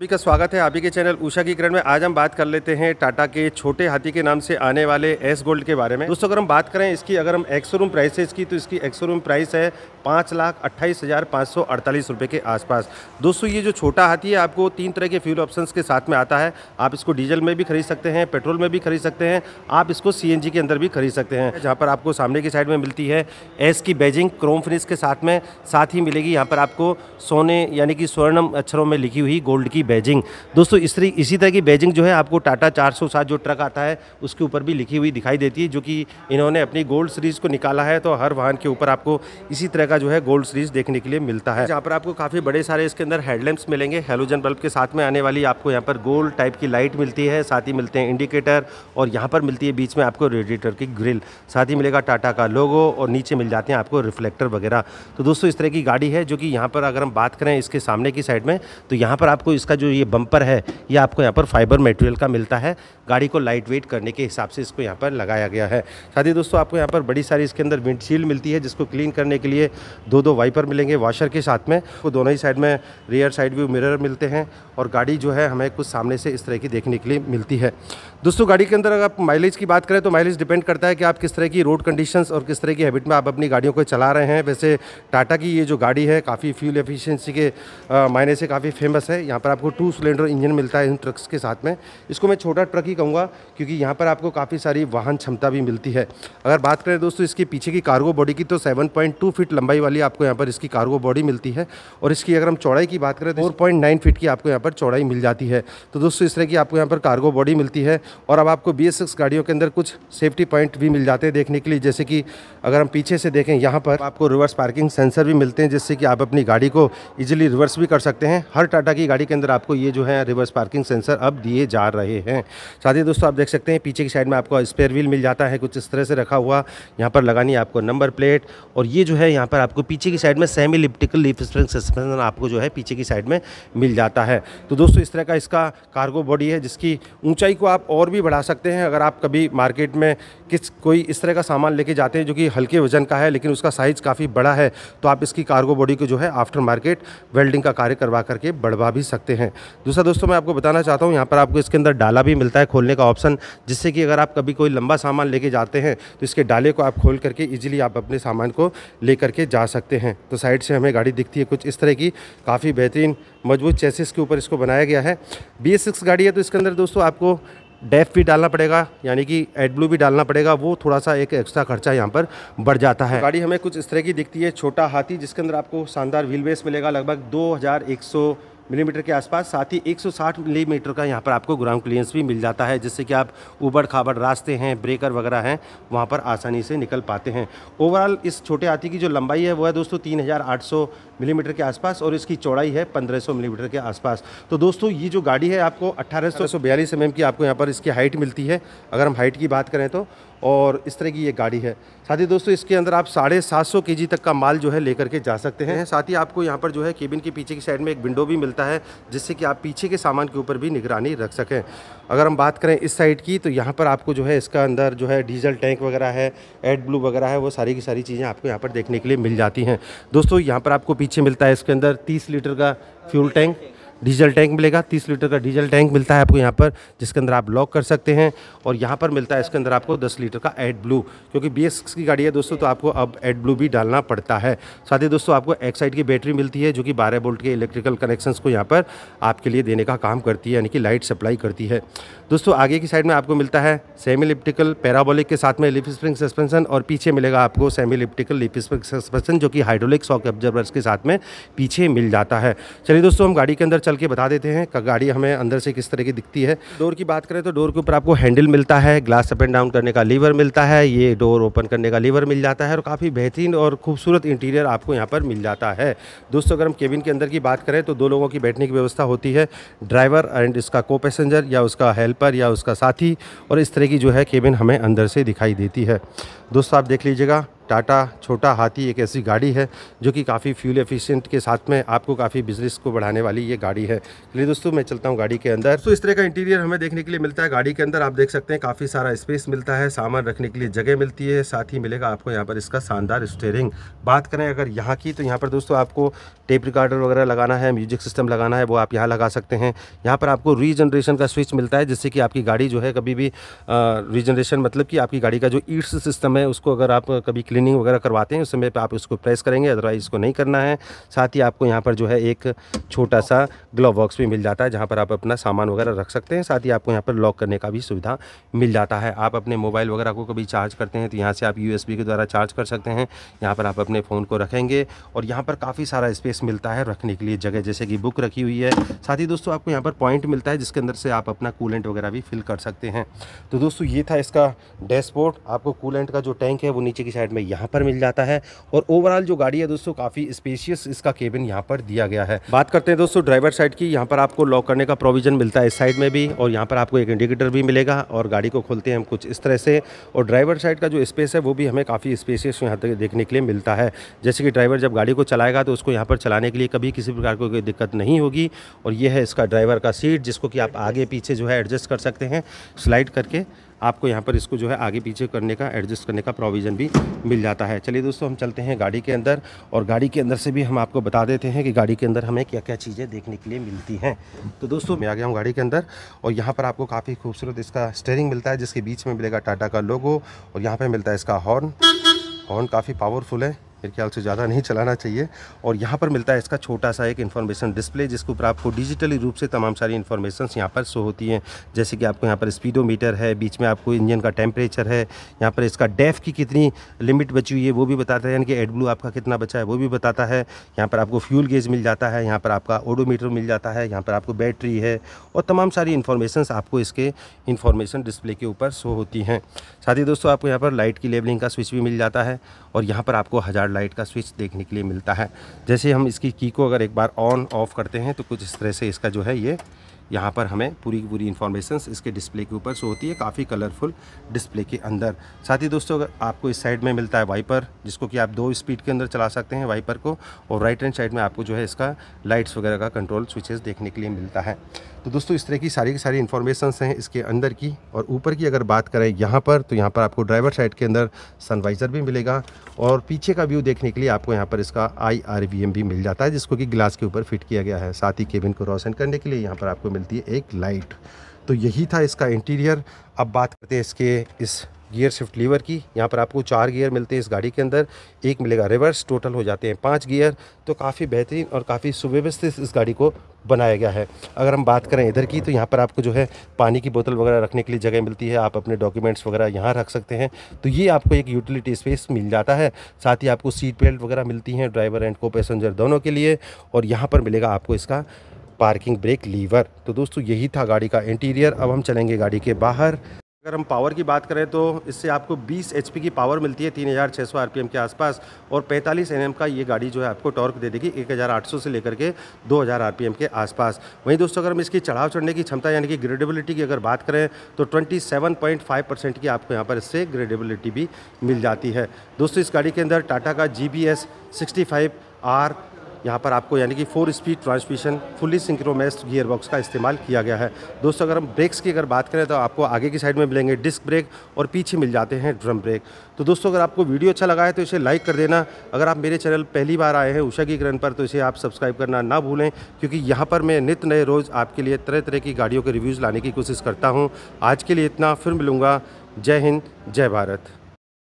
सभी का स्वागत है आप ही के चैनल उषा की किरण में आज हम बात कर लेते हैं टाटा के छोटे हाथी के नाम से आने वाले एस गोल्ड के बारे में दोस्तों अगर हम बात करें इसकी अगर हम एक्सोरूम प्राइसेस की तो इसकी एक्सोरूम प्राइस है पाँच लाख अट्ठाईस हज़ार पाँच सौ अड़तालीस रुपये के आसपास दोस्तों ये जो छोटा हाथी है आपको तीन तरह के फ्यूल ऑप्शन के साथ में आता है आप इसको डीजल में भी खरीद सकते हैं पेट्रोल में भी खरीद सकते हैं आप इसको सी के अंदर भी खरीद सकते हैं जहाँ पर आपको सामने की साइड में मिलती है एस की बैजिंग क्रोम फिनिश के साथ में साथ ही मिलेगी यहाँ पर आपको सोने यानी कि स्वर्णम अक्षरों में लिखी हुई गोल्ड की बैजिंग दोस्तों इस तरी इसी तरह की बैजिंग जो है आपको टाटा 407 जो ट्रक आता है उसके ऊपर भी लिखी हुई दिखाई देती है जो कि इन्होंने अपनी गोल्ड सीरीज़ को निकाला है तो हर वाहन के ऊपर आपको इसी तरह का जो है गोल्ड सीरीज़ देखने के लिए मिलता है जहाँ पर आपको काफ़ी बड़े सारे इसके अंदर हेडलैम्प्स मिलेंगे हेलोजन बल्ब के साथ में आने वाली आपको यहाँ पर गोल्ड टाइप की लाइट मिलती है साथ ही मिलते हैं इंडिकेटर और यहाँ पर मिलती है बीच में आपको रेडिएटर की ग्रिल साथ ही मिलेगा टाटा का लोगो और नीचे मिल जाते हैं आपको रिफ्लेक्टर वगैरह तो दोस्तों इस तरह की गाड़ी है जो कि यहाँ पर अगर हम बात करें इसके सामने की साइड में तो यहाँ पर आपको इसका जो ये बम्पर है ये आपको यहाँ पर फाइबर मटेरियल का मिलता है गाड़ी को लाइट वेट करने के हिसाब से इसको यहाँ पर लगाया गया है साथ ही दोस्तों आपको यहाँ पर बड़ी सारी इसके अंदर विंडशील्ड मिलती है जिसको क्लीन करने के लिए दो दो वाइपर मिलेंगे वाशर के साथ में वो दोनों ही साइड में रियर साइड व्यू मिरर मिलते हैं और गाड़ी जो है हमें कुछ सामने से इस तरह की देखने के लिए मिलती है दोस्तों गाड़ी के अंदर अगर आप माइलेज की बात करें तो माइलेज डिपेंड करता है कि आप किस तरह की रोड कंडीशन और किस तरह की हैबिट में आप अपनी गाड़ियों को चला रहे हैं वैसे टाटा की ये जो गाड़ी है काफ़ी फ्यूल एफिशिएंसी के मायने से काफ़ी फेमस है यहाँ पर आपको टू सिलेंडर इंजन मिलता है इन ट्रक्स के साथ में इसको मैं छोटा ट्रक ही कहूँगा क्योंकि यहाँ पर आपको काफ़ी सारी वाहन क्षमता भी मिलती है अगर बात करें दोस्तों इसके पीछे की कार्गो बॉडी की तो 7.2 फीट लंबाई वाली आपको यहाँ पर इसकी कार्गो बॉडी मिलती है और इसकी अगर हम चौड़ाई की बात करें तो फोर फीट की आपको यहाँ पर चौड़ाई मिल जाती है तो दोस्तों इस तरह की आपको यहाँ पर कार्गो बॉडी मिलती है और अब आपको बी गाड़ियों के अंदर कुछ सेफ्टी पॉइंट भी मिल जाते हैं देखने के लिए जैसे कि अगर हम पीछे से देखें यहाँ पर आपको रिवर्स पार्किंग सेंसर भी मिलते हैं जिससे कि आप अपनी गाड़ी को ईजिली रिवर्स भी कर सकते हैं हर टाटा की गाड़ी के अंदर आपको ये जो है रिवर्स पार्किंग सेंसर अब दिए जा रहे हैं साथ ही दोस्तों आप देख सकते हैं पीछे की साइड में आपको स्पेयर व्हील मिल जाता है कुछ इस तरह से रखा हुआ यहाँ पर लगानी है आपको नंबर प्लेट और ये जो है यहाँ पर आपको पीछे की साइड में semi elliptical leaf spring suspension आपको जो है पीछे की साइड में मिल जाता है तो दोस्तों इस तरह का इसका कार्गो बॉडी है जिसकी ऊंचाई को आप और भी बढ़ा सकते हैं अगर आप कभी मार्केट में किस कोई इस तरह का सामान लेके जाते हैं जो कि हल्के वजन का है लेकिन उसका साइज़ काफ़ी बड़ा है तो आप इसकी कार्गो बॉडी को जो है आफ्टर मार्केट वेल्डिंग का कार्य करवा करके बढ़वा भी सकते हैं दूसरा दोस्तों मैं आपको बताना चाहता हूँ यहाँ पर आपको इसके अंदर डाला भी मिलता है खोलने का ऑप्शन जिससे कि अगर आप कभी कोई लंबा सामान लेके जाते हैं तो इसके डाले को आप खोल करके ईजिली आप अपने सामान को ले करके जा सकते हैं तो साइड से हमें गाड़ी दिखती है कुछ इस तरह की काफ़ी बेहतरीन मजबूत चेसिस के ऊपर इसको बनाया गया है बी गाड़ी है तो इसके अंदर दोस्तों आपको डेफ भी डालना पड़ेगा यानी कि एड ब्लू भी डालना पड़ेगा वो थोड़ा सा एक एक्स्ट्रा खर्चा यहाँ पर बढ़ जाता है गाड़ी हमें कुछ इस तरह की दिखती है छोटा हाथी जिसके अंदर आपको शानदार व्हील बेस मिलेगा लगभग दो मिलीमीटर के आसपास साथ ही 160 मिलीमीटर का यहाँ पर आपको ग्राउंड क्लियरेंस भी मिल जाता है जिससे कि आप उबड़ खाबड़ रास्ते हैं ब्रेकर वगैरह हैं वहाँ पर आसानी से निकल पाते हैं ओवरऑल इस छोटे हाथी की जो लंबाई है वो है दोस्तों 3800 मिलीमीटर के आसपास और इसकी चौड़ाई है 1500 मिलीमीटर के आसपास तो दोस्तों ये जो गाड़ी है आपको अट्ठारह सौ mm की आपको यहाँ पर इसकी हाइट मिलती है अगर हम हाइट की बात करें तो और इस तरह की ये गाड़ी है साथ ही दोस्तों इसके अंदर आप साढ़े सात सौ तक का माल जो है लेकर के जा सकते हैं साथ ही आपको यहाँ पर जो है केबिन के पीछे की साइड में एक विंडो भी मिलता सकता है जिससे कि आप पीछे के सामान के ऊपर भी निगरानी रख सकें अगर हम बात करें इस साइड की तो यहाँ पर आपको जो है इसका अंदर जो है डीजल टैंक वगैरह है एड ब्लू वगैरह है वो सारी की सारी चीज़ें आपको यहाँ पर देखने के लिए मिल जाती हैं दोस्तों यहाँ पर आपको पीछे मिलता है इसके अंदर तीस लीटर का फ्यूल टैंक डीजल टैंक मिलेगा 30 लीटर का डीजल टैंक मिलता है आपको यहाँ पर जिसके अंदर आप लॉक कर सकते हैं और यहाँ पर मिलता है इसके अंदर आपको 10 लीटर का एड ब्लू क्योंकि बी की गाड़ी है दोस्तों तो आपको अब एड ब्लू भी डालना पड़ता है साथ ही दोस्तों आपको एक्साइड की बैटरी मिलती है जो कि बारह बोल्ट के इलेक्ट्रिकल कनेक्शन को यहाँ पर आपके लिए देने का काम करती है यानी कि लाइट सप्लाई करती है दोस्तों आगे की साइड में आपको मिलता है सेमी लिप्टिकल पैराबोलिक के साथ में लिप स्प्रिंग सस्पेंशन और पीछे मिलेगा आपको semi elliptical leaf spring suspension जो कि हाइड्रोलिक सॉक ऑब्जर्वर्स के साथ में पीछे मिल जाता है चलिए दोस्तों हम गाड़ी के अंदर चल के बता देते हैं का गाड़ी हमें अंदर से किस तरह की दिखती है डोर की बात करें तो डोर के ऊपर आपको हैंडल मिलता है ग्लास अप एंड डाउन करने का लीवर मिलता है ये डोर ओपन करने का लीवर मिल जाता है और काफ़ी बेहतरीन और खूबसूरत इंटीरियर आपको यहाँ पर मिल जाता है दोस्तों अगर हम केबिन के अंदर की बात करें तो दो लोगों की बैठने की व्यवस्था होती है ड्राइवर एंड इसका को पैसेंजर या उसका हेल्पर या उसका साथी और इस तरह की जो है केबिन हमें अंदर से दिखाई देती है दोस्तों आप देख लीजिएगा टाटा छोटा हाथी एक ऐसी गाड़ी है जो कि काफ़ी फ्यूल एफिशिएंट के साथ में आपको काफ़ी बिजनेस को बढ़ाने वाली ये गाड़ी है चलिए दोस्तों मैं चलता हूँ गाड़ी के अंदर तो इस तरह का इंटीरियर हमें देखने के लिए मिलता है गाड़ी के अंदर आप देख सकते हैं काफ़ी सारा स्पेस मिलता है सामान रखने के लिए जगह मिलती है साथ ही मिलेगा आपको यहाँ पर इसका शानदार स्टेयरिंग बात करें अगर यहाँ की तो यहाँ पर दोस्तों आपको टेप रिकॉर्डर वगैरह लगाना है म्यूजिक सिस्टम लगाना है वो आप यहाँ लगा सकते हैं यहाँ पर आपको रीजनरेशन का स्विच मिलता है जिससे कि आपकी गाड़ी जो है कभी भी रीजनरेशन मतलब कि आपकी गाड़ी का जो ईट्स सिस्टम है समय उसको अगर आप कभी क्लीनिंग वगैरह करवाते हैं उस समय पे आप उसको प्रेस करेंगे अदरवाइज़ इसको नहीं करना है साथ ही आपको यहाँ पर जो है एक छोटा सा ग्लव बॉक्स भी मिल जाता है जहाँ पर आप अपना सामान वगैरह रख सकते हैं साथ ही आपको यहाँ पर लॉक करने का भी सुविधा मिल जाता है आप अपने मोबाइल वगैरह को कभी चार्ज करते हैं तो यहाँ से आप यू के द्वारा चार्ज कर सकते हैं यहाँ पर आप अपने फ़ोन को रखेंगे और यहाँ पर काफ़ी सारा स्पेस मिलता है रखने के लिए जगह जैसे कि बुक रखी हुई है साथ ही दोस्तों आपको यहाँ पर पॉइंट मिलता है जिसके अंदर से आप अपना कूलेंट वगैरह भी फिल कर सकते हैं तो दोस्तों ये था इसका डैशबोर्ड आपको कूलेंट का जो जो टैंक है वो नीचे की साइड में यहाँ पर मिल जाता है और ओवरऑल जो गाड़ी है दोस्तों काफ़ी स्पेशियस इसका केबिन यहाँ पर दिया गया है बात करते हैं दोस्तों ड्राइवर साइड की यहाँ पर आपको लॉक करने का प्रोविजन मिलता है इस साइड में भी और यहाँ पर आपको एक इंडिकेटर भी मिलेगा और गाड़ी को खोलते हैं हम कुछ इस तरह से और ड्राइवर साइड का जो स्पेस है वो भी हमें काफ़ी स्पेशियस यहाँ तक देखने के लिए मिलता है जैसे कि ड्राइवर जब गाड़ी को चलाएगा तो उसको यहाँ पर चलाने के लिए कभी किसी प्रकार की कोई दिक्कत नहीं होगी और ये है इसका ड्राइवर का सीट जिसको कि आप आगे पीछे जो है एडजस्ट कर सकते हैं स्लाइड करके आपको यहाँ पर इसको जो है आगे पीछे करने का एडजस्ट करने का प्रोविज़न भी मिल जाता है चलिए दोस्तों हम चलते हैं गाड़ी के अंदर और गाड़ी के अंदर से भी हम आपको बता देते हैं कि गाड़ी के अंदर हमें क्या क्या चीज़ें देखने के लिए मिलती हैं तो दोस्तों मैं आ गया हूँ गाड़ी के अंदर और यहाँ पर आपको काफ़ी खूबसूरत इसका स्टेयरिंग मिलता है जिसके बीच में मिलेगा टाटा का लोगो और यहाँ पर मिलता है इसका हॉर्न हॉर्न काफ़ी पावरफुल है मेरे ख्याल से ज़्यादा नहीं चलाना चाहिए और यहाँ पर मिलता है इसका छोटा सा एक इन्फॉर्मेशन डिस्प्ले जिसके ऊपर आपको डिजिटली रूप से तमाम सारी इन्फॉर्मेशन यहाँ पर शो होती हैं जैसे कि आपको यहाँ पर स्पीडोमीटर है बीच में आपको इंजन का टेम्परेचर है यहाँ पर इसका डेफ की कितनी लिमिट बची हुई है वो भी बताता है यानी कि एडब्लू आपका कितना बचा है वो भी बताता है यहाँ पर आपको फ्यूल गेज मिल जाता है यहाँ पर आपका ओडोमीटर मिल जाता है यहाँ पर आपको बैटरी है और तमाम सारी इन्फॉर्मेशन आपको इसके इन्फॉर्मेशन डिस्प्ले के ऊपर शो होती हैं साथ ही दोस्तों आपको यहाँ पर लाइट की लेबलिंग का स्विच भी मिल जाता है और यहाँ पर आपको हज़ार लाइट का स्विच देखने के लिए मिलता है जैसे हम इसकी की को अगर एक बार ऑन ऑफ़ करते हैं तो कुछ इस तरह से इसका जो है ये यहाँ पर हमें पूरी की पूरी इन्फॉर्मेशन इसके डिस्प्ले के ऊपर से होती है काफ़ी कलरफुल डिस्प्ले के अंदर साथ ही दोस्तों अगर आपको इस साइड में मिलता है वाइपर जिसको कि आप दो स्पीड के अंदर चला सकते हैं वाइपर को और राइट हैंड साइड में आपको जो है इसका लाइट्स वगैरह का कंट्रोल स्विचेस देखने के लिए मिलता है तो दोस्तों इस तरह की सारी की सारी इन्फॉर्मेशन हैं इसके अंदर की और ऊपर की अगर बात करें यहाँ पर तो यहाँ पर आपको ड्राइवर साइड के अंदर सनवाइज़र भी मिलेगा और पीछे का व्यू देखने के लिए आपको यहाँ पर इसका आई आर वी एम भी मिल जाता है जिसको कि ग्लास के ऊपर फिट किया गया है साथ ही केबिन को रोशन करने के लिए यहाँ पर आपको मिलती है एक लाइट तो यही था इसका इंटीरियर अब बात करते हैं इसके इस गियर शिफ्ट लीवर की यहाँ पर आपको चार गियर मिलते हैं इस गाड़ी के अंदर एक मिलेगा रिवर्स टोटल हो जाते हैं पाँच गियर तो काफ़ी बेहतरीन और काफ़ी सुव्यवस्थित इस गाड़ी को बनाया गया है अगर हम बात करें इधर की तो यहाँ पर आपको जो है पानी की बोतल वगैरह रखने के लिए जगह मिलती है आप अपने डॉक्यूमेंट्स वगैरह यहाँ रख सकते हैं तो ये आपको एक यूटिलिटी स्पेस मिल जाता है साथ ही आपको सीट बेल्ट वगैरह मिलती हैं ड्राइवर एंड को पैसेंजर दोनों के लिए और यहाँ पर मिलेगा आपको इसका पार्किंग ब्रेक लीवर तो दोस्तों यही था गाड़ी का इंटीरियर अब हम चलेंगे गाड़ी के बाहर अगर हम पावर की बात करें तो इससे आपको 20 एच की पावर मिलती है 3600 आरपीएम के आसपास और 45 एन का ये गाड़ी जो है आपको टॉर्क दे देगी 1800 से लेकर के 2000 हज़ार के आसपास वहीं दोस्तों अगर हम इसकी चढ़ाव चढ़ने की क्षमता यानी कि ग्रेडेबिलिटी की अगर बात करें तो 27.5 परसेंट की आपको यहाँ पर इससे ग्रेडेबिलिटी भी मिल जाती है दोस्तों इस गाड़ी के अंदर टाटा का जी बी आर यहाँ पर आपको यानी कि four speed transmission fully synchromesh gear box का इस्तेमाल किया गया है दोस्तों अगर हम ब्रेक्स की अगर बात करें तो आपको आगे की साइड में मिलेंगे डिस्क ब्रेक और पीछे मिल जाते हैं ड्रम ब्रेक तो दोस्तों अगर आपको वीडियो अच्छा लगा है तो इसे लाइक कर देना अगर आप मेरे चैनल पहली बार आए हैं उषा की ग्रहण पर तो इसे आप सब्सक्राइब करना ना भूलें क्योंकि यहाँ पर मैं नित नए रोज़ आपके लिए तरह तरह की गाड़ियों के रिव्यूज़ लाने की कोशिश करता हूँ आज के लिए इतना फिर मिलूँगा जय हिंद जय भारत